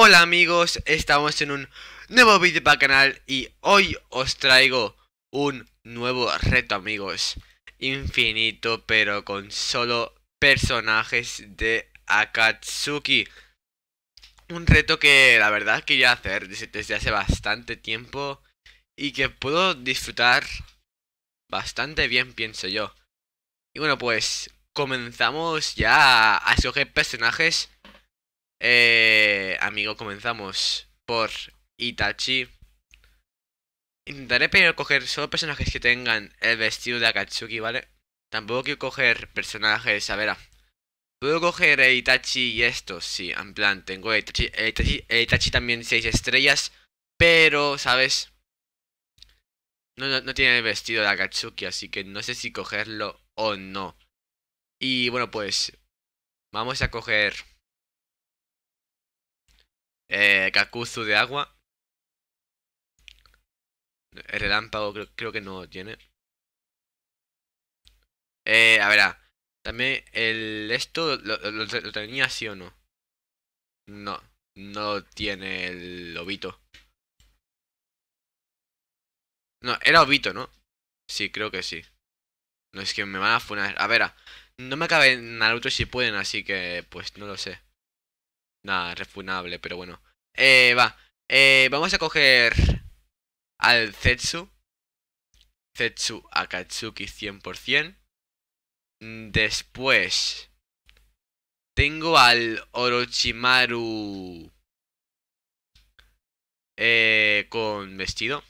Hola amigos, estamos en un nuevo vídeo para el canal y hoy os traigo un nuevo reto amigos Infinito pero con solo personajes de Akatsuki Un reto que la verdad quería hacer desde, hace bastante tiempo Y que puedo disfrutar bastante bien pienso yo Y bueno pues comenzamos ya a escoger personajes eh, amigo, comenzamos por Itachi. Intentaré primero coger solo personajes que tengan el vestido de Akatsuki, ¿vale? Tampoco quiero coger personajes, a ver, ah, Puedo coger el Itachi y estos, sí, en plan, tengo el Itachi, Itachi, también 6 estrellas, pero, ¿sabes? No, no, no, tiene el vestido de Akatsuki, así que no sé si cogerlo o no. Y bueno, pues, vamos a coger eh, Kakuzu de agua. El relámpago creo, que no tiene. Eh, a ver, ah, también el esto lo, tenía sí o no. No, no tiene el lobito. No, era obito, ¿no? Sí, creo que sí. No es que me van a funar. A ver, ah, no me caben Al otro si pueden, así que pues no lo sé. Nada, refunable, pero bueno. Eh, va. Eh, vamos a coger al Zetsu. Zetsu Akatsuki 100%. Después. Tengo al Orochimaru. Eh, con vestido.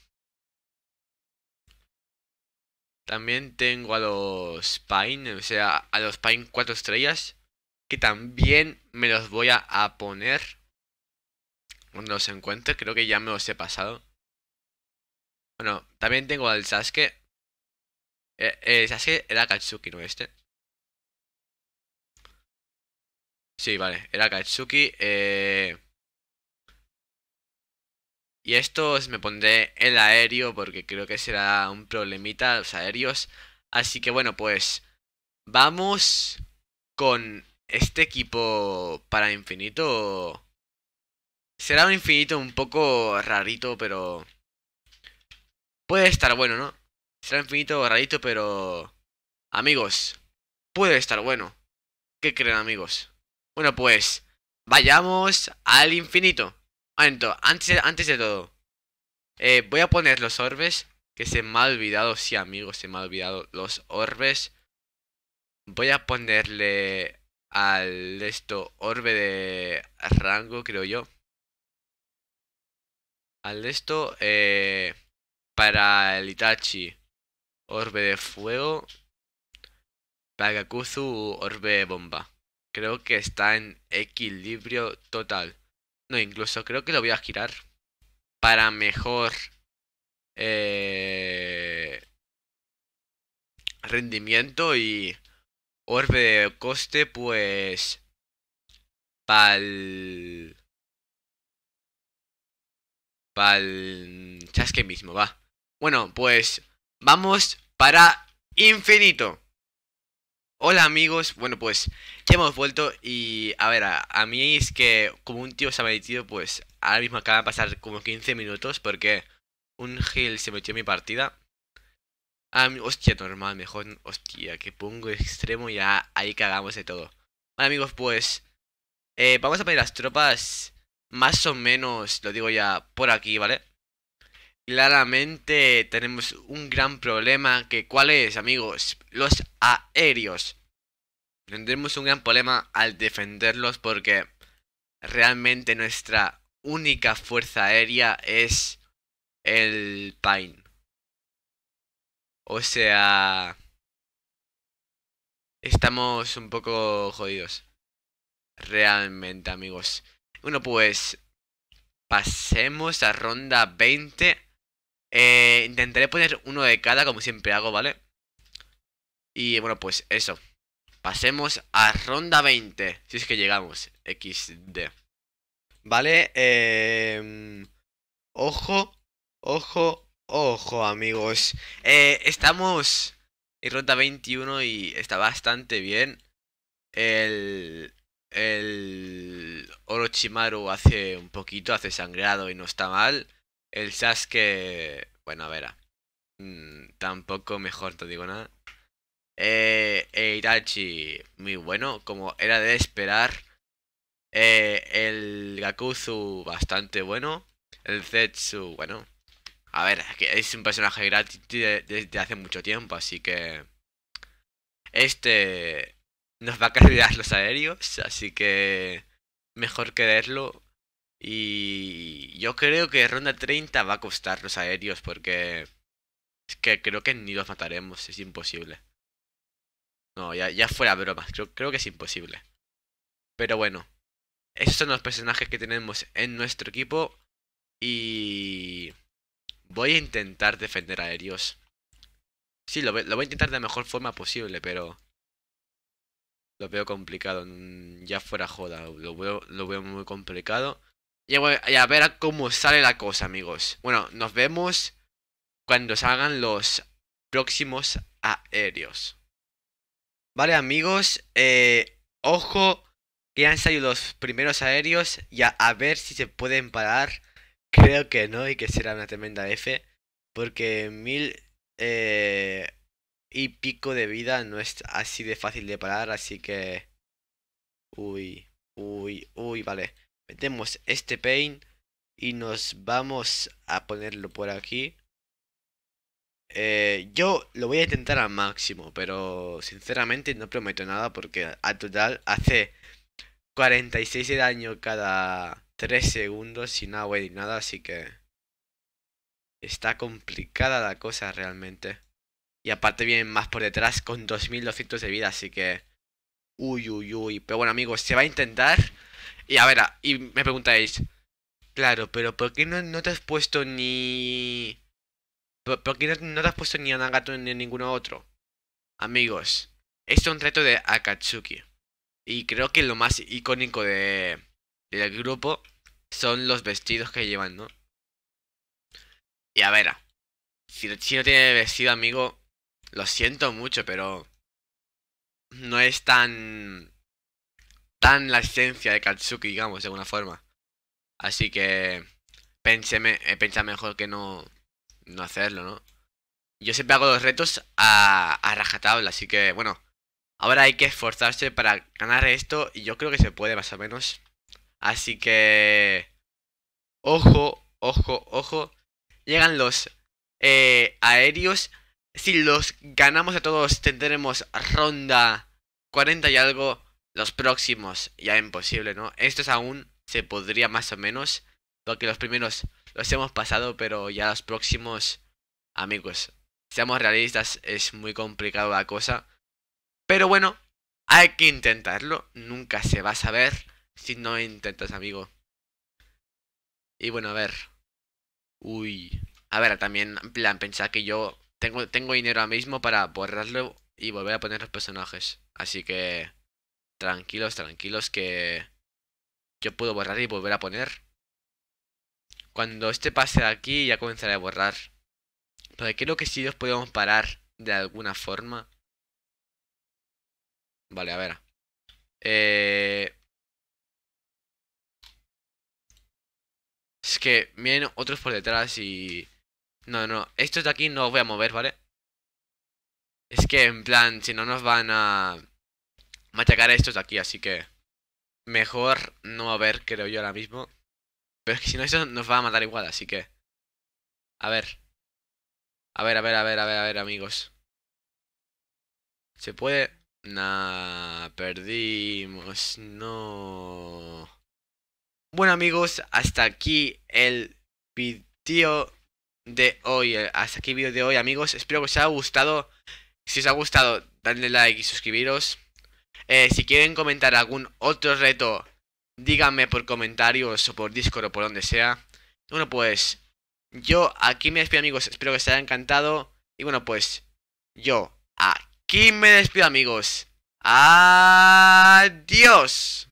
También tengo a los Pain. o sea, a los Pain 4 estrellas. Que también me los voy a, poner cuando los encuentre. Creo que ya me los he pasado. Bueno, también tengo al Sasuke. Eh, Sasuke era Katsuki, ¿no? Este. Sí, vale. Era Katsuki. Eh. Y estos me pondré el aéreo porque creo que será un problemita los aéreos. Así que bueno, pues vamos con este equipo para infinito será un infinito un poco rarito, pero puede estar bueno, ¿no? Será infinito rarito, pero amigos, puede estar bueno. ¿Qué creen, amigos? Bueno, pues vayamos al infinito. antes, antes de todo, eh, voy a poner los orbes. Que se me ha olvidado, sí, amigos, se me ha olvidado los orbes. Voy a ponerle al esto orbe de rango, creo yo. Al esto eh, para el Itachi, orbe de fuego. Para Gakuzu, orbe de bomba. Creo que está en equilibrio total. No, incluso creo que lo voy a girar para mejor eh, rendimiento y Orbe de coste, pues... Pal... Pal... Chasque mismo, va. Bueno, pues... Vamos para infinito. Hola amigos, bueno pues ya hemos vuelto y a ver, a, mí es que como un tío se ha metido pues ahora mismo acaba de pasar como 15 minutos porque un gil se metió en mi partida Ah, hostia, normal, mejor. Hostia, que pongo extremo y ya. Ahí cagamos de todo. Vale, amigos, pues. Eh, vamos a poner las tropas. Más o menos, lo digo ya, por aquí, ¿vale? Claramente tenemos un gran problema. Que, ¿Cuál es, amigos? Los aéreos. Tendremos un gran problema al defenderlos porque realmente nuestra única fuerza aérea es el Pine. O sea... Estamos un poco jodidos. Realmente, amigos. Bueno, pues... Pasemos a ronda 20. Eh, intentaré poner uno de cada, como siempre hago, ¿vale? Y bueno, pues eso. Pasemos a ronda 20. Si es que llegamos. XD. Vale, em, Ojo, ojo, Ojo amigos, eh, estamos en ronda 21 y está bastante bien. El, Orochimaru hace un poquito, hace sangrado y no está mal. El Sasuke, bueno, a ver, ah, mm, tampoco mejor, te digo nada. Eh, e muy bueno, como era de esperar. Eh, el Gakuzu, bastante bueno. El Zetsu, bueno, a ver, es que es un personaje gratis desde hace mucho tiempo, así que... Este nos va a cargar los aéreos, así que mejor quererlo. Y yo creo que ronda 30 va a costar los aéreos porque es que creo que ni los mataremos, es imposible. No, ya, ya fuera broma. creo, creo que es imposible. Pero bueno, esos son los personajes que tenemos en nuestro equipo y... Voy a intentar defender aéreos. Sí, lo, voy a intentar de la mejor forma posible, pero... Lo veo complicado. Mm, ya fuera joda. Lo veo, muy complicado. Y a, ver cómo sale la cosa, amigos. Bueno, nos vemos cuando salgan los próximos aéreos. Vale, amigos. Eh, ojo que han salido los primeros aéreos. Y a ver si se pueden parar Creo que no y que será una tremenda F, porque mil eh, y pico de vida no es así de fácil de parar, así que... Uy, uy, uy, vale. Metemos este pain y nos vamos a ponerlo por aquí. Eh, yo lo voy a intentar al máximo, pero sinceramente no prometo nada porque a total hace 46 de daño cada 3 segundos sin agua y nada, así que está complicada la cosa realmente. Y aparte vienen más por detrás con 2200 de vida, así que... Uy, uy, uy. Pero bueno, amigos, se va a intentar. Y a ver, y me preguntáis... Claro, pero ¿por qué no, te has puesto ni... ¿Por, qué no, te has puesto ni a Nagato ni a ninguno otro? Amigos, esto es un reto de Akatsuki. Y creo que lo más icónico de del grupo son los vestidos que llevan, ¿no? Y a ver, si, el no tiene vestido, amigo, lo siento mucho, pero no es tan tan la esencia de Katsuki, digamos, de alguna forma. Así que pensé, he eh, pensado mejor que no, no hacerlo, ¿no? Yo siempre hago los retos a, a rajatabla, así que bueno, ahora hay que esforzarse para ganar esto y yo creo que se puede más o menos. Así que... Ojo, ojo, ojo. Llegan los eh, aéreos. Si los ganamos a todos, tendremos ronda 40 y algo. Los próximos, ya imposible, ¿no? Estos aún se podría más o menos. Porque los primeros los hemos pasado, pero ya los próximos, amigos, seamos realistas, es muy complicado la cosa. Pero bueno, hay que intentarlo, nunca se va a saber. Si no intentas, amigo. Y bueno, a ver. Uy. A ver, también, en plan, pensar que yo tengo, tengo dinero ahora mismo para borrarlo y volver a poner los personajes. Así que... Tranquilos, tranquilos, que... Yo puedo borrar y volver a poner. Cuando este pase de aquí ya comenzaré a borrar. Porque creo que sí los podemos parar de alguna forma. Vale, a ver. Eh... que otros por detrás y... No, no, estos de aquí no los voy a mover, ¿vale? Es que en plan, si no nos van a machacar a estos de aquí, así que... Mejor no ver, creo yo, ahora mismo. Pero es que si no, eso nos va a matar igual, así que... A ver. A ver, a ver, a ver, a ver, a ver, amigos. ¿Se puede...? Nah, perdimos. No. Bueno amigos, hasta aquí el vídeo de hoy. Eh, hasta aquí el video de hoy amigos. Espero que os haya gustado. Si os ha gustado, dadle like y suscribiros. Eh, si quieren comentar algún otro reto, díganme por comentarios o por Discord o por donde sea. Bueno pues, yo aquí me despido amigos. Espero que os haya encantado. Y bueno pues, yo aquí me despido amigos. Adiós.